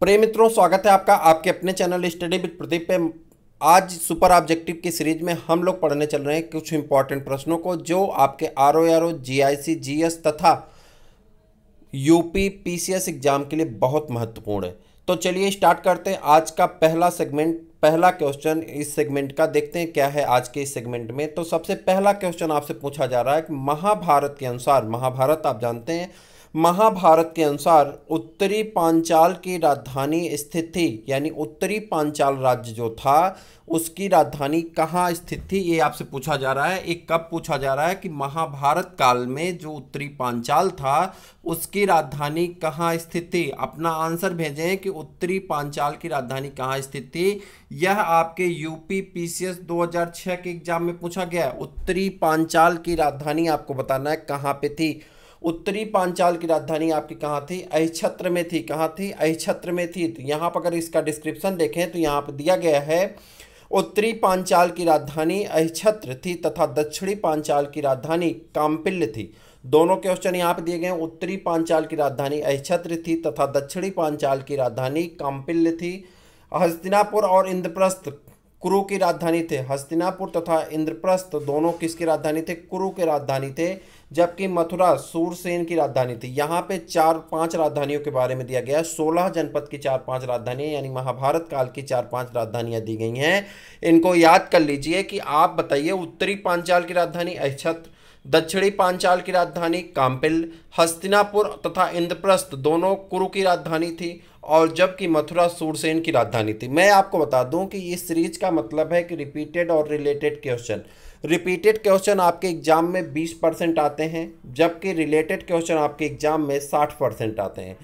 प्रेम मित्रों स्वागत है आपका आपके अपने चैनल स्टडी विद प्रदीप पे आज सुपर ऑब्जेक्टिव की सीरीज में हम लोग पढ़ने चल रहे हैं कुछ इंपॉर्टेंट प्रश्नों को जो आपके R O R O G I C G S तथा UP P C S exam के लिए बहुत महत्वपूर्ण है तो चलिए स्टार्ट करते हैं आज का पहला सेगमेंट पहला क्वेश्चन इस सेगमेंट का देखते हैं क्या है आज के इस सेगमेंट में तो सबसे पहला क्वेश्चन आपसे पूछा जा रहा है कि महाभारत के अनुसार महाभारत आप जानते हैं महाभारत के अनुसार उत्तरी पांचाल की राजधानी स्थित थी यानी उत्तरी पांचाल राज्य जो था उसकी राजधानी कहाँ स्थित थी ये आपसे पूछा जा रहा है ये कब पूछा जा रहा है कि महाभारत काल में जो उत्तरी पांचाल था उसकी राजधानी कहाँ स्थित थी अपना आंसर भेजें कि उत्तरी पांचाल की राजधानी कहाँ स्थित थी यह आपके यूपी पीसीएस 2006 के एग्जाम में पूछा गया उत्तरी पांचाल की राजधानी आपको बताना है कहाँ पे थी उत्तरी पांचाल की राजधानी आपकी कहाँ थी अहिछत्र में थी कहाँ थी अहिछत्र में थी तो यहाँ पर अगर इसका डिस्क्रिप्शन देखें तो यहाँ पर दिया गया है उत्तरी पांचाल की राजधानी अहिछत्र थी तथा दक्षिणी पांचाल की राजधानी काम्पिल्य थी दोनों क्वेश्चन यहाँ पर दिए गए हैं उत्तरी पांचाल की राजधानी अहिछत्र थी तथा दक्षिणी पांचाल की राजधानी काम्पिल्य थी हस्तिनापुर और इंद्रप्रस्थ कुरु की राजधानी थे हस्तिनापुर तथा इंद्रप्रस्थ दोनों किसकी राजधानी थे कुरु के राजधानी थे जबकि मथुरा सूरसेन की राजधानी थी यहाँ पे चार पांच राजधानियों के बारे में दिया गया है सोलह जनपद की चार पांच राजधानियाँ यानी महाभारत काल की चार पांच राजधानियाँ दी गई हैं इनको याद कर लीजिए कि आप बताइए उत्तरी पांचाल की राजधानी अक्षत दक्षिणी पांचाल की राजधानी काम्पिल हस्तिनापुर तथा इंद्रप्रस्थ दोनों कुरु की राजधानी थी और जबकि मथुरा सूरसेन की राजधानी थी मैं आपको बता दूं कि इस सीरीज का मतलब है कि रिपीटेड और रिलेटेड क्वेश्चन रिपीटेड क्वेश्चन आपके एग्जाम में 20 परसेंट आते हैं जबकि रिलेटेड क्वेश्चन आपके एग्जाम में 60 परसेंट आते हैं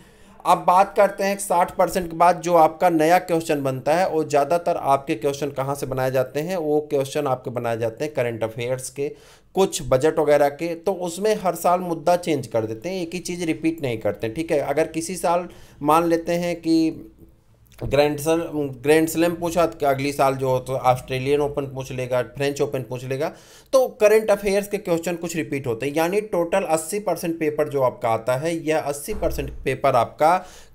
अब बात करते हैं साठ परसेंट के बाद जो आपका नया क्वेश्चन बनता है वो ज़्यादातर आपके क्वेश्चन कहाँ से बनाए जाते हैं वो क्वेश्चन आपके बनाए जाते हैं करंट अफेयर्स के कुछ बजट वगैरह के तो उसमें हर साल मुद्दा चेंज कर देते हैं एक ही चीज़ रिपीट नहीं करते ठीक है अगर किसी साल मान लेते हैं कि ग्रैंड ग्रैंड स्लैम पूछा तो अगली साल जो तो ऑस्ट्रेलियन ओपन पूछ लेगा फ्रेंच ओपन पूछ लेगा तो करंट अफेयर्स के क्वेश्चन कुछ रिपीट होते हैं यानी टोटल 80 परसेंट पेपर जो आपका आता है यह 80 परसेंट पेपर आपका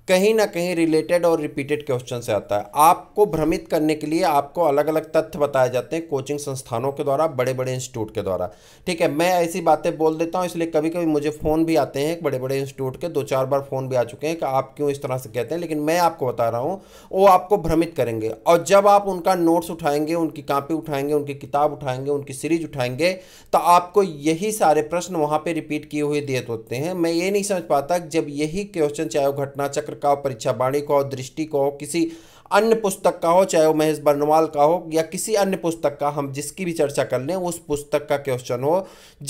कहीं ना कहीं रिलेटेड और रिपीटेड क्वेश्चन से आता है आपको भ्रमित करने के लिए आपको अलग अलग तथ्य बताए जाते हैं कोचिंग संस्थानों के द्वारा बड़े बड़े इंस्टीट्यूट के द्वारा ठीक है मैं ऐसी बातें बोल देता हूं इसलिए कभी कभी मुझे फ़ोन भी आते हैं बड़े बड़े इंस्टीट्यूट के दो चार बार फ़ोन भी आ चुके हैं कि आप क्यों इस तरह से कहते हैं लेकिन मैं आपको बता रहा हूँ वो आपको भ्रमित करेंगे और जब आप उनका नोट्स उठाएंगे उनकी कापी उठाएंगे उनकी किताब उठाएंगे उनकी सीरीज उठाएंगे तो आपको यही सारे प्रश्न वहाँ पर रिपीट किए हुए दिए होते हैं मैं ये नहीं समझ पाता जब यही क्वेश्चन चाहे वो घटना चक्र भटकाव परीक्षा वाणी का हो दृष्टि का हो किसी अन्य पुस्तक का हो चाहे वो महेश बर्नवाल का हो या किसी अन्य पुस्तक का हम जिसकी भी चर्चा कर लें उस पुस्तक का क्वेश्चन हो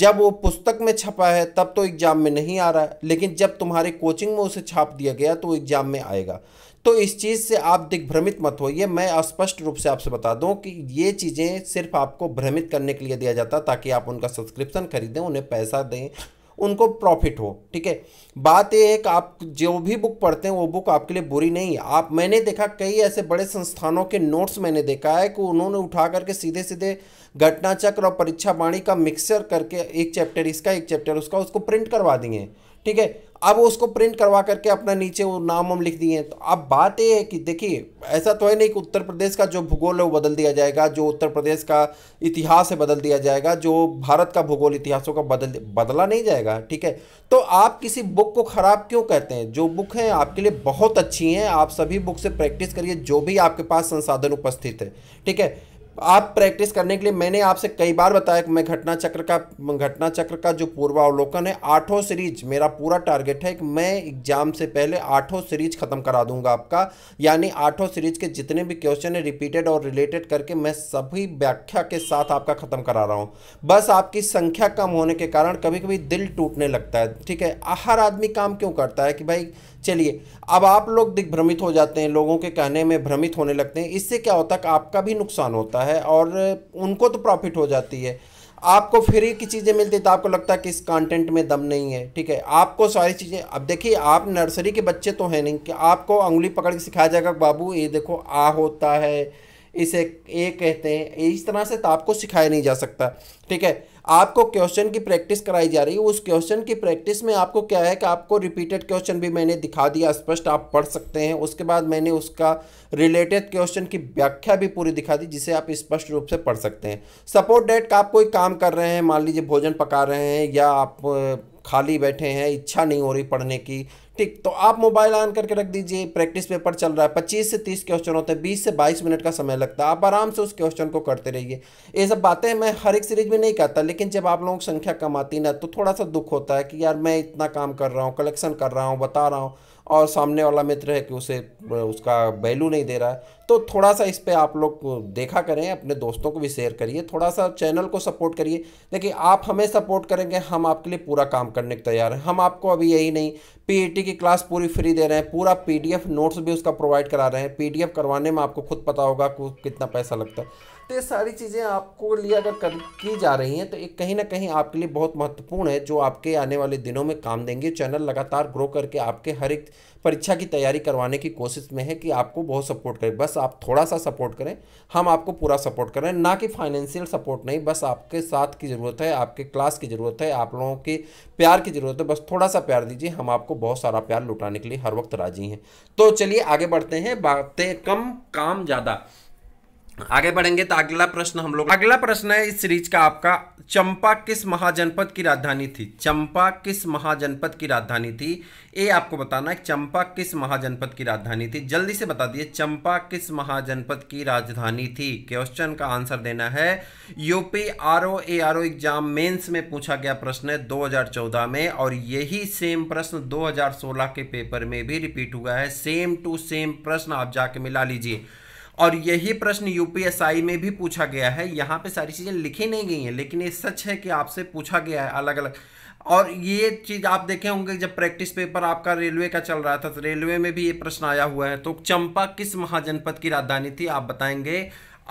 जब वो पुस्तक में छपा है तब तो एग्ज़ाम में नहीं आ रहा है लेकिन जब तुम्हारे कोचिंग में उसे छाप दिया गया तो एग्ज़ाम में आएगा तो इस चीज़ से आप दिग्भ्रमित मत होइए मैं स्पष्ट रूप से आपसे बता दूं कि ये चीज़ें सिर्फ आपको भ्रमित करने के लिए दिया जाता ताकि आप उनका सब्सक्रिप्शन खरीदें उन्हें पैसा दें उनको प्रॉफिट हो ठीक है बात यह है कि आप जो भी बुक पढ़ते हैं वो बुक आपके लिए बुरी नहीं है आप मैंने देखा कई ऐसे बड़े संस्थानों के नोट्स मैंने देखा है कि उन्होंने उठा करके सीधे सीधे घटना चक्र और परीक्षा वाणी का मिक्सर करके एक चैप्टर इसका एक चैप्टर उसका उसको प्रिंट करवा दिए ठीक है अब उसको प्रिंट करवा करके अपना नीचे वो नाम हम लिख दिए हैं तो अब बात ये है कि देखिए ऐसा तो है नहीं कि उत्तर प्रदेश का जो भूगोल है वो बदल दिया जाएगा जो उत्तर प्रदेश का इतिहास है बदल दिया जाएगा जो भारत का भूगोल इतिहासों का बदल बदला नहीं जाएगा ठीक है तो आप किसी बुक को ख़राब क्यों कहते हैं जो बुक हैं आपके लिए बहुत अच्छी हैं आप सभी बुक से प्रैक्टिस करिए जो भी आपके पास संसाधन उपस्थित है ठीक है आप प्रैक्टिस करने के लिए मैंने आपसे कई बार बताया कि मैं घटना चक्र का घटना चक्र का जो पूर्वावलोकन है आठों सीरीज मेरा पूरा टारगेट है कि मैं एग्जाम से पहले आठों सीरीज खत्म करा दूंगा आपका यानी आठों सीरीज के जितने भी क्वेश्चन है रिपीटेड और रिलेटेड करके मैं सभी व्याख्या के साथ आपका खत्म करा रहा हूँ बस आपकी संख्या कम होने के कारण कभी कभी दिल टूटने लगता है ठीक है हर आदमी काम क्यों करता है कि भाई चलिए अब आप लोग दिग्भ्रमित हो जाते हैं लोगों के कहने में भ्रमित होने लगते हैं इससे क्या होता है आपका भी नुकसान होता है और उनको तो प्रॉफिट हो जाती है आपको फ्री की चीज़ें मिलती तो आपको लगता है कि इस कंटेंट में दम नहीं है ठीक है आपको सारी चीज़ें अब देखिए आप नर्सरी के बच्चे तो हैं नहीं कि आपको उंगली पकड़ के सिखाया जाएगा बाबू ये देखो आ होता है इसे ए कहते हैं इस तरह से तो आपको सिखाया नहीं जा सकता ठीक है आपको क्वेश्चन की प्रैक्टिस कराई जा रही है उस क्वेश्चन की प्रैक्टिस में आपको क्या है कि आपको रिपीटेड क्वेश्चन भी मैंने दिखा दिया स्पष्ट आप पढ़ सकते हैं उसके बाद मैंने उसका रिलेटेड क्वेश्चन की व्याख्या भी पूरी दिखा दी जिसे आप स्पष्ट रूप से पढ़ सकते हैं सपोर्ट डेट का आप कोई काम कर रहे हैं मान लीजिए भोजन पका रहे हैं या आप खाली बैठे हैं इच्छा नहीं हो रही पढ़ने की ठीक तो आप मोबाइल ऑन करके रख दीजिए प्रैक्टिस पेपर चल रहा है पच्चीस से तीस क्वेश्चन होते हैं बीस से बाईस मिनट का समय लगता है आप आराम से उस क्वेश्चन को करते रहिए ये सब बातें मैं हर एक सीरीज में नहीं कहता लेकिन जब आप लोगों की संख्या कम आती ना तो थोड़ा सा दुख होता है कि यार मैं इतना काम कर रहा हूँ कलेक्शन कर रहा हूँ बता रहा हूँ और सामने वाला मित्र है कि उसे उसका वैल्यू नहीं दे रहा है तो थोड़ा सा इस पर आप लोग देखा करें अपने दोस्तों को भी शेयर करिए थोड़ा सा चैनल को सपोर्ट करिए देखिए आप हमें सपोर्ट करेंगे हम आपके लिए पूरा काम करने को तैयार हैं हम आपको अभी यही नहीं पी की क्लास पूरी फ्री दे रहे हैं पूरा पीडीएफ नोट्स भी उसका प्रोवाइड करा रहे हैं पीडीएफ करवाने में आपको खुद पता होगा कितना पैसा लगता है ये सारी चीज़ें आपको लिए अगर कर की जा रही हैं तो एक कहीं ना कहीं आपके लिए बहुत महत्वपूर्ण है जो आपके आने वाले दिनों में काम देंगे चैनल लगातार ग्रो करके आपके हर एक परीक्षा की तैयारी करवाने की कोशिश में है कि आपको बहुत सपोर्ट करें बस आप थोड़ा सा सपोर्ट करें हम आपको पूरा सपोर्ट करें ना कि फाइनेंशियल सपोर्ट नहीं बस आपके साथ की ज़रूरत है आपके क्लास की ज़रूरत है आप लोगों के प्यार की ज़रूरत है बस थोड़ा सा प्यार दीजिए हम आपको बहुत सारा प्यार लुटाने के लिए हर वक्त राजी हैं तो चलिए आगे बढ़ते हैं बातें कम काम ज़्यादा आगे बढ़ेंगे तो अगला प्रश्न हम लोग अगला प्रश्न है इस सीरीज का आपका चंपा किस महाजनपद की राजधानी थी चंपा किस महाजनपद की राजधानी थी ये आपको बताना है चंपा किस महाजनपद की राजधानी थी जल्दी से बता दिए चंपा किस महाजनपद की राजधानी थी क्वेश्चन का आंसर देना है UP R O A R O exam mains में पूछा गया प्रश्न है दो में और यही सेम प्रश्न दो के पेपर में भी रिपीट हुआ है सेम टू सेम प्रश्न आप जाके मिला लीजिए और यही प्रश्न यूपीएसआई में भी पूछा गया है यहाँ पे सारी चीज़ें लिखी नहीं गई हैं लेकिन ये सच है कि आपसे पूछा गया है अलग अलग और ये चीज़ आप देखे होंगे जब प्रैक्टिस पेपर आपका रेलवे का चल रहा था तो रेलवे में भी ये प्रश्न आया हुआ है तो चंपा किस महाजनपद की राजधानी थी आप बताएंगे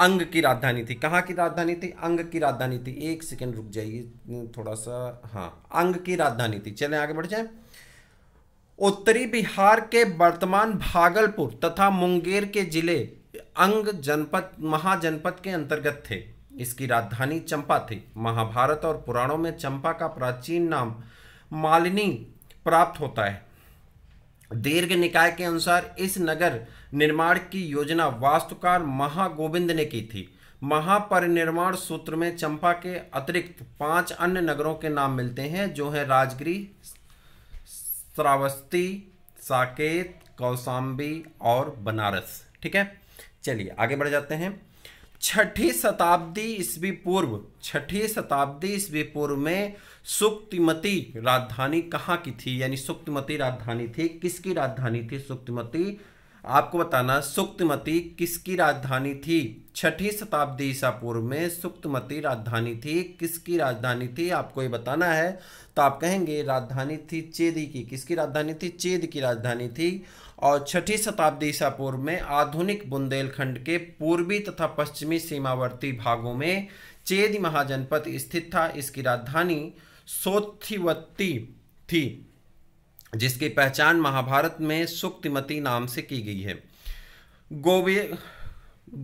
अंग की राजधानी थी कहाँ की राजधानी थी अंग की राजधानी थी एक सेकेंड रुक जाइए थोड़ा सा हाँ अंग की राजधानी थी चले आगे बढ़ जाए उत्तरी बिहार के वर्तमान भागलपुर तथा मुंगेर के जिले अंग जनपद महाजनपद के अंतर्गत थे इसकी राजधानी चंपा थी महाभारत और पुराणों में चंपा का प्राचीन नाम मालिनी प्राप्त होता है दीर्घ निकाय के अनुसार इस नगर निर्माण की योजना वास्तुकार महागोविंद ने की थी महापरिनिर्माण सूत्र में चंपा के अतिरिक्त पांच अन्य नगरों के नाम मिलते हैं जो हैं राजगिरी श्रावस्ती साकेत कौसाम्बी और बनारस ठीक है चलिए आगे बढ़ जाते हैं छठी शताब्दी ईस्वी पूर्व छठी शताब्दी ईस्वी पूर्व में सुक्तिमती राजधानी कहाँ की थी यानी सुक्तिमती राजधानी थी किसकी राजधानी थी सुक्तिमती आपको बताना सुक्तिमती किसकी राजधानी थी छठी शताब्दी ईसा पूर्व में सुक्तिमती राजधानी थी किसकी राजधानी थी आपको ये बताना है तो आप कहेंगे राजधानी थी चेदी की किसकी राजधानी थी चेद की राजधानी थी और छठी शताब्दी ईसा पूर्व में आधुनिक बुंदेलखंड के पूर्वी तथा पश्चिमी सीमावर्ती भागों में चेद महाजनपद स्थित था इसकी राजधानी सोथिवत्ती थी जिसकी पहचान महाभारत में सुक्तिमती नाम से की गई है गोवे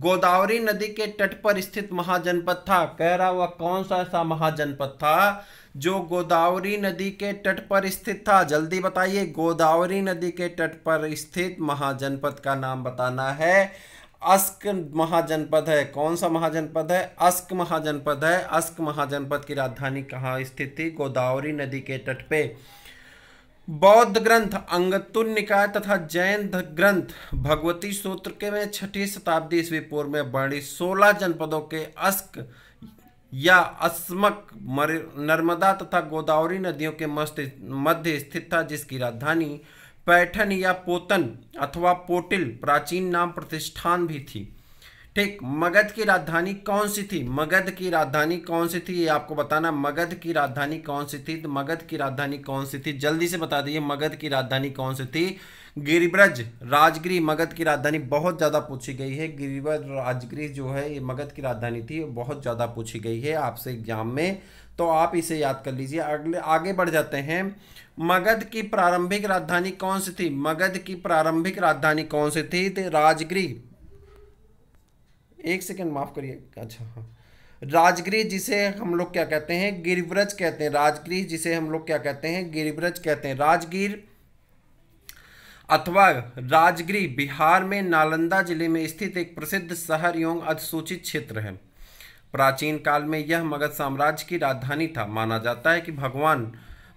गोदावरी नदी के तट पर स्थित महाजनपद था कह रहा हुआ कौन सा ऐसा महाजनपद था जो गोदावरी नदी के तट पर स्थित था जल्दी बताइए गोदावरी नदी के तट पर स्थित महाजनपद का नाम बताना है अस्क महाजनपद है कौन सा महाजनपद है अस्क महाजनपद है अस्क महाजनपद की राजधानी कहाँ स्थित थी गोदावरी नदी के तट पे बौद्ध ग्रंथ अंगतुल निकाय तथा जैन ग्रंथ भगवती सूत्र के में छठी शताब्दी ईस्वी पूर्व में बड़ी सोलह जनपदों के अस्क या अस्मक नर्मदा तथा गोदावरी नदियों के मध्य स्थित था जिसकी राजधानी पैठन या पोतन अथवा पोटिल प्राचीन नाम प्रतिष्ठान भी थी ठीक मगध की राजधानी कौन सी थी मगध की राजधानी कौन सी थी ये आपको बताना मगध की राजधानी कौन सी थी तो मगध की राजधानी कौन सी थी जल्दी से बता दीजिए मगध की राजधानी कौन सी थी गिरिब्रज राजगिरी मगध की राजधानी बहुत ज़्यादा पूछी गई है गिरिब्रज राजगिरी जो है ये मगध की राजधानी थी बहुत ज़्यादा पूछी गई है आपसे एग्जाम में तो आप इसे याद कर लीजिए अगले आगे बढ़ जाते हैं मगध की प्रारंभिक राजधानी कौन सी थी मगध की प्रारंभिक राजधानी कौन सी थी तो राजगिरी एक सेकेंड माफ़ करिए अच्छा हाँ राजगिरी जिसे हम लोग क्या कहते हैं गिरिव्रज कहते हैं राजगिरी जिसे हम लोग क्या कहते हैं गिरिव्रज कहते हैं राजगीर अथवा राजगिरी बिहार में नालंदा जिले में स्थित एक प्रसिद्ध शहर एवं अधिसूचित क्षेत्र है प्राचीन काल में यह मगध साम्राज्य की राजधानी था माना जाता है कि भगवान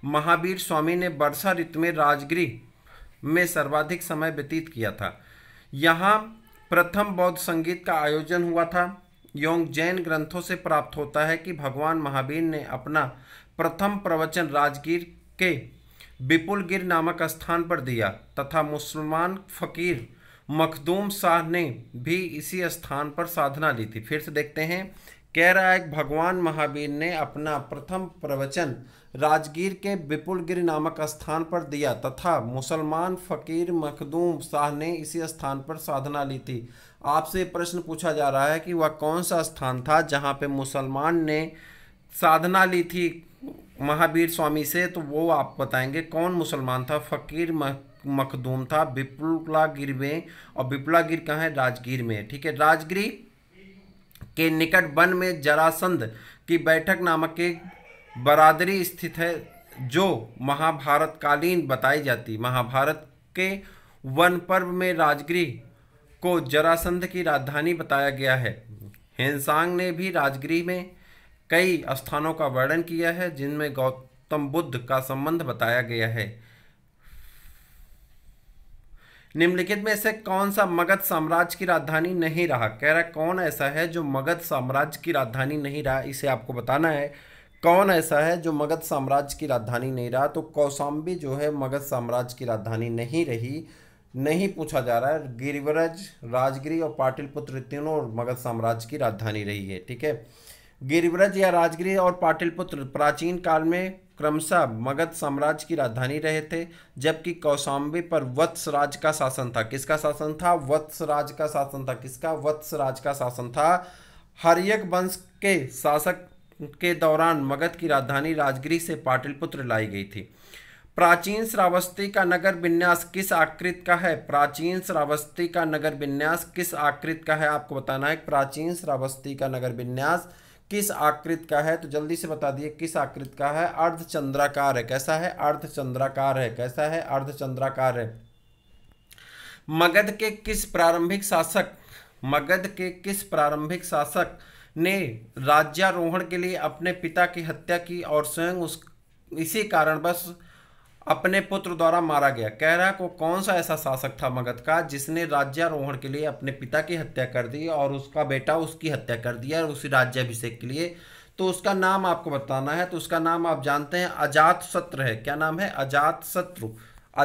महावीर स्वामी ने वर्षा ऋतु में राजगिरी में सर्वाधिक समय व्यतीत किया था यहाँ प्रथम बौद्ध संगीत का आयोजन हुआ था योंग जैन ग्रंथों से प्राप्त होता है कि भगवान महावीर ने अपना प्रथम प्रवचन राजगीर के विपुल गिर नामक स्थान पर दिया तथा मुसलमान फ़कीर मखदूम शाह ने भी इसी स्थान पर साधना ली थी फिर से देखते हैं कह रहा है भगवान महावीर ने अपना प्रथम प्रवचन राजगीर के गिर नामक स्थान पर दिया तथा मुसलमान फ़कीर मखदूम शाह ने इसी स्थान पर साधना ली थी आपसे प्रश्न पूछा जा रहा है कि वह कौन सा स्थान था जहाँ पे मुसलमान ने साधना ली थी महावीर स्वामी से तो वो आप बताएंगे कौन मुसलमान था फ़कीर मखदूम था विपुलागिर में और विपुलागिर कहाँ है राजगीर में ठीक है राजगिर के निकट वन में जरासंध की बैठक नामक एक बरादरी स्थित है जो महाभारत कालीन बताई जाती महाभारत के वन पर्व में राजगिरी को जरासंध की राजधानी बताया गया है हेनसांग ने भी राजगिरी में कई स्थानों का वर्णन किया है जिनमें गौतम बुद्ध का संबंध बताया गया है निम्नलिखित में से कौन सा मगध साम्राज्य की राजधानी नहीं रहा कह रहा कौन ऐसा है जो मगध साम्राज्य की राजधानी नहीं रहा इसे आपको बताना है कौन ऐसा है जो मगध साम्राज्य की राजधानी नहीं रहा तो कौशाम्बी जो है मगध साम्राज्य की राजधानी नहीं रही नहीं पूछा जा रहा है गिरिवरज राजगिरी और पाटिलपुत्र तीनों मगध साम्राज्य की राजधानी रही है ठीक है गिरिव्रज या राजगृह और पाटिलपुत्र प्राचीन काल में क्रमशः मगध साम्राज्य की राजधानी रहे थे जबकि कौशाम्बी पर वत्स राज का शासन था किसका शासन था वत्स राज का शासन था किसका वत्स राज का शासन था हरियक वंश के शासक के दौरान मगध की राजधानी राजगिरी से पाटिलपुत्र लाई गई थी प्राचीन श्रावस्ती का नगर विन्यास किस आकृत का है प्राचीन श्रावस्ती का नगर विन्यास किस आकृत का है आपको बताना है प्राचीन श्रावस्ती का नगर विन्यास किस आकृत का है तो जल्दी से बता दिए किस आकृत का है अर्धचंद्राकार है कैसा है अर्धचंद्राकार है कैसा है अर्धचंद्राकार है मगध के किस प्रारंभिक शासक मगध के किस प्रारंभिक शासक ने राज्यारोहण के लिए अपने पिता की हत्या की और स्वयं उस इसी कारणवश अपने पुत्र द्वारा मारा गया कह रहा को कौन सा ऐसा शासक था मगध का जिसने राज्यारोहण के लिए अपने पिता की हत्या कर दी और उसका बेटा उसकी हत्या कर दिया और उसी राज्याभिषेक के लिए तो उसका नाम आपको बताना है तो उसका नाम आप जानते हैं अजात शत्रु है क्या नाम है अजात शत्रु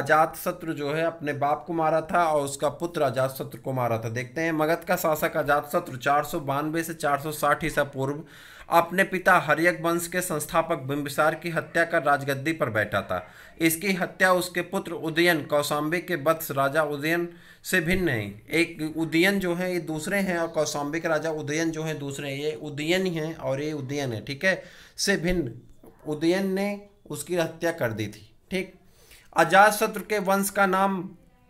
अजात शत्रु जो है अपने बाप को मारा था और उसका पुत्र अजात शत्रु को मारा था देखते हैं मगध का शासक अजात शत्रु चार से चार सौ ईसा पूर्व अपने पिता हरियक वंश के संस्थापक बिंबिसार की हत्या कर राजगद्दी पर बैठा था इसकी हत्या उसके पुत्र उदयन कौशाम्बी के वत्स राजा उदयन से भिन्न नहीं एक उदयन जो है ये दूसरे हैं और कौशाम्बी के राजा उदयन जो है दूसरे हैं ये उदयन ही हैं और ये उदयन है ठीक है से भिन्न उदयन ने उसकी हत्या कर दी थी ठीक अजात शत्रु के वंश का नाम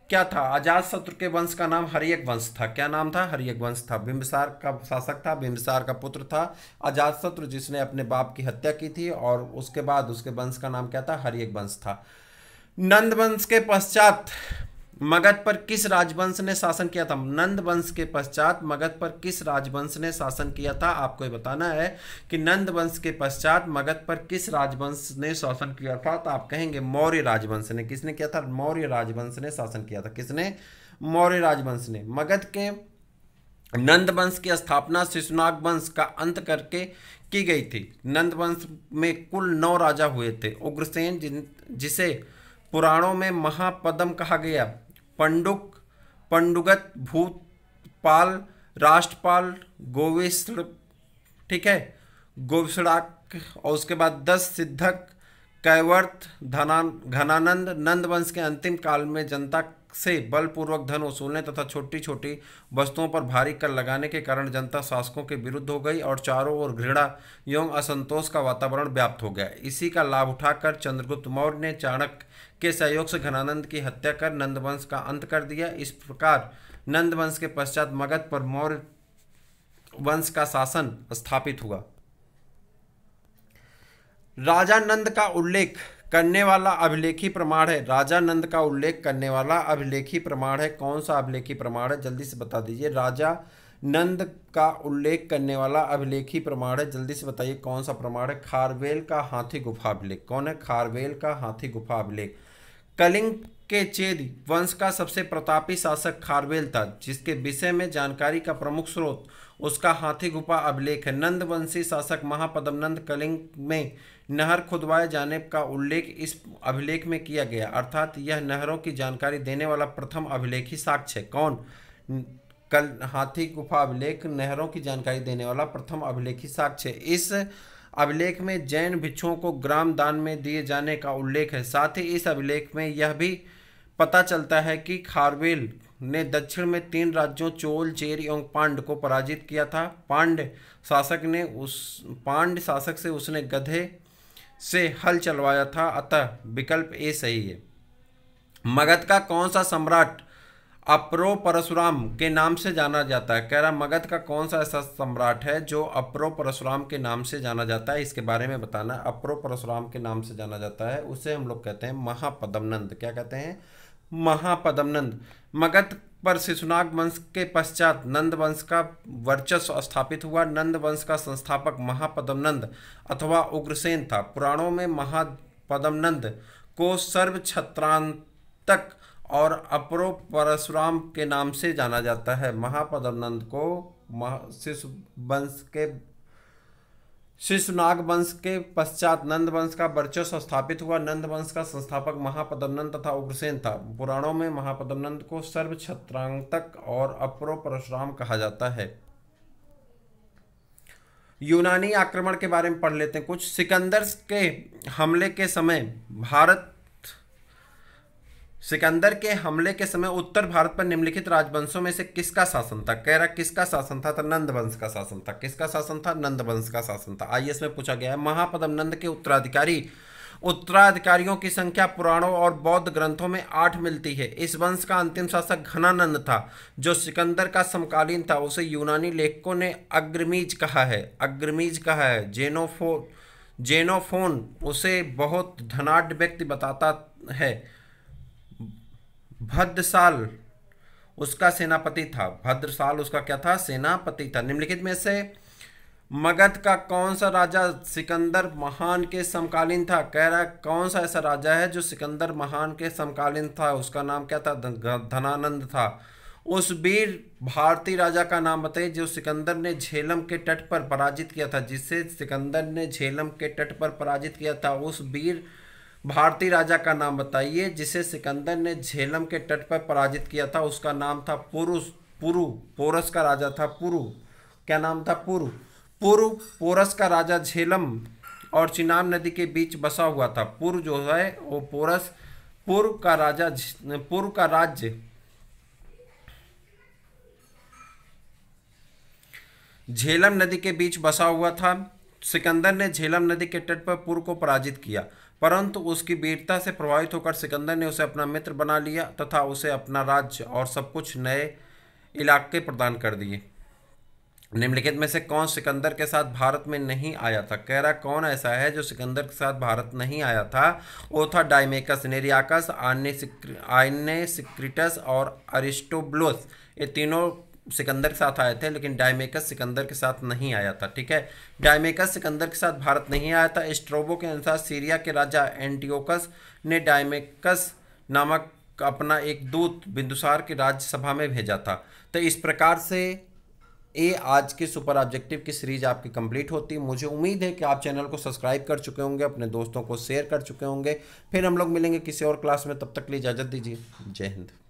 क्या था अजात शत्रु के वंश का नाम हरियक वंश था क्या नाम था हरियक वंश था बिंबसार का शासक था बिंबसार का पुत्र था अजात शत्रु जिसने अपने बाप की हत्या की थी और उसके बाद उसके वंश का नाम क्या था हरियक वंश था नंद वंश के पश्चात मगध पर किस राजवंश ने शासन किया था नंद वंश के पश्चात मगध पर किस राजवंश ने शासन किया था आपको बताना है कि नंद वंश के पश्चात मगध पर किस राजवंश ने शासन किया था तो आप कहेंगे मौर्य राजवंश ने किसने किया था मौर्य राजवंश ने शासन किया था किसने मौर्य राजवंश ने मगध के नंद वंश की स्थापना शिशुनाग वंश का अंत करके की गई थी नंद वंश में कुल नौ राजा हुए थे उग्रसेन जिन जिसे पुराणों में महापदम कहा गया पंडुक पंडुगत भूतपाल राष्ट्रपाल गोविष्ण ठीक है गोविष्णाक और उसके बाद दस सिद्धक कैवर्त घनानंद नंद वंश के अंतिम काल में जनता से बलपूर्वक धन वसूलने तथा छोटी छोटी वस्तुओं पर भारी कर लगाने के कारण जनता शासकों के विरुद्ध हो गई और चारों ओर घृणा एवं असंतोष का वातावरण व्याप्त हो गया इसी का लाभ उठाकर चंद्रगुप्त मौर्य ने चाणक के सहयोग से घनानंद की हत्या कर नंदवंश का अंत कर दिया इस प्रकार नंदवंश के पश्चात मगध पर मौर्य वंश का शासन स्थापित हुआ राजानंद का उल्लेख करने वाला अभिलेखी प्रमाण है राजानंद का उल्लेख करने वाला अभिलेखी प्रमाण है कौन सा अभिलेखी प्रमाण है जल्दी से बता दीजिए राजा नंद का उल्लेख करने वाला अभिलेखी प्रमाण है जल्दी से बताइए कौन सा प्रमाण है खारवेल का हाथी गुफा अभिलेख कौन है खारवेल का हाथी गुफा अभिलेख कलिंग के चेद वंश का सबसे प्रतापी शासक खारवेल था जिसके विषय में जानकारी का प्रमुख स्रोत उसका हाथी गुफा अभिलेख नंदवंशी शासक महापदमनंद कलिंग में नहर खुदवाए जाने का उल्लेख इस अभिलेख में किया गया अर्थात यह नहरों की जानकारी देने वाला प्रथम अभिलेखी साक्ष्य है कौन कल हाथी गुफा अभिलेख नहरों की जानकारी देने वाला प्रथम अभिलेखी साक्ष्य इस अभिलेख में जैन भिक्षुओं को ग्राम दान में दिए जाने का उल्लेख है साथ ही इस अभिलेख में यह भी पता चलता है कि खारवेल ने दक्षिण में तीन राज्यों चोल चेर एवं पांड को पराजित किया था पांड शासक ने उस पांड शासक से उसने गधे से हल चलवाया था अतः विकल्प ए सही है मगध का कौन सा सम्राट अप्रो परशुराम के नाम से जाना जाता है कह रहा मगध का कौन सा ऐसा सम्राट है जो अप्रो परशुराम के नाम से जाना जाता है इसके बारे में बताना अप्रो परशुराम के नाम से जाना जाता है उसे हम लोग कहते हैं महापदमनंद क्या कहते हैं महापदमनंद मगध पर शिशुनाग वंश के पश्चात नंद वंश का वर्चस्व स्थापित हुआ नंद वंश का संस्थापक महापदमनंद अथवा उग्रसेन था पुराणों में महापदमनंद को सर्वक्षत्रांतक और अपरो परशुराम के नाम से जाना जाता है महापदमनंद को महा शिशु वंश के शिशुनाग वंश के पश्चात नंद वंश का वर्चस्व स्थापित हुआ नंद वंश का संस्थापक महापदमनंद तथा उग्रसेन था पुराणों में महापदमनंद को सर्व छत्रांतक और अपरो परशुराम कहा जाता है यूनानी आक्रमण के बारे में पढ़ लेते हैं कुछ सिकंदर के हमले के समय भारत सिकंदर के हमले के समय उत्तर भारत पर निम्नलिखित राजवंशों में से किसका शासन था कह रहा किसका शासन था तो नंद वंश का शासन था किसका शासन था नंद वंश का शासन था आइए इसमें पूछा गया है महापदम नंद के उत्तराधिकारी उत्तराधिकारियों की संख्या पुराणों और बौद्ध ग्रंथों में आठ मिलती है इस वंश का अंतिम शासक घनानंद था जो सिकंदर का समकालीन था उसे यूनानी लेखकों ने अग्रमीज कहा है अग्रमीज कहा है जेनोफो जेनोफोन उसे बहुत धनाढ़ व्यक्ति बताता है भद्रसाल उसका सेनापति था भद्रसाल उसका क्या था सेनापति था निम्नलिखित में से मगध का कौन सा राजा सिकंदर महान के समकालीन था कह रहा है कौन सा ऐसा राजा है जो सिकंदर महान के समकालीन था उसका नाम क्या था धनानंद था उस वीर भारतीय राजा का नाम बताइए जो सिकंदर ने झेलम के तट पर पराजित किया था जिसे सिकंदर ने झेलम के तट पर पराजित किया था उस वीर भारतीय राजा का नाम बताइए जिसे सिकंदर ने झेलम के तट पर पराजित किया था उसका नाम था पुरुष पुरु पोरस का राजा था पुरु क्या नाम था पुरु पुरु पोरस का राजा झेलम और चिनाब नदी के बीच बसा हुआ था पुर जो है वो पोरस पूर्व का राजा पूर्व का राज्य झेलम नदी के बीच बसा हुआ था सिकंदर ने झेलम नदी के तट पर पूर्व को पराजित किया परंतु उसकी वीरता से प्रभावित होकर सिकंदर ने उसे अपना मित्र बना लिया तथा उसे अपना राज्य और सब कुछ नए इलाके प्रदान कर दिए निम्नलिखित में से कौन सिकंदर के साथ भारत में नहीं आया था कह रहा कौन ऐसा है जो सिकंदर के साथ भारत नहीं आया था वो था डायमेकस नेरियाकस आने सिक्र, आने सिक्रिटस और अरिस्टोब्लोस ये तीनों सिकंदर के साथ आए थे लेकिन डायमेकस सिकंदर के साथ नहीं आया था ठीक है डायमेकस सिकंदर के साथ भारत नहीं आया था स्ट्रोबो के अनुसार सीरिया के राजा एंटियोकस ने डायमेकस नामक अपना एक दूत बिंदुसार की राज्यसभा में भेजा था तो इस प्रकार से ये आज के सुपर ऑब्जेक्टिव की सीरीज आपकी कंप्लीट होती है मुझे उम्मीद है कि आप चैनल को सब्सक्राइब कर चुके होंगे अपने दोस्तों को शेयर कर चुके होंगे फिर हम लोग मिलेंगे किसी और क्लास में तब तक के लिए इजाज़त दीजिए जय हिंद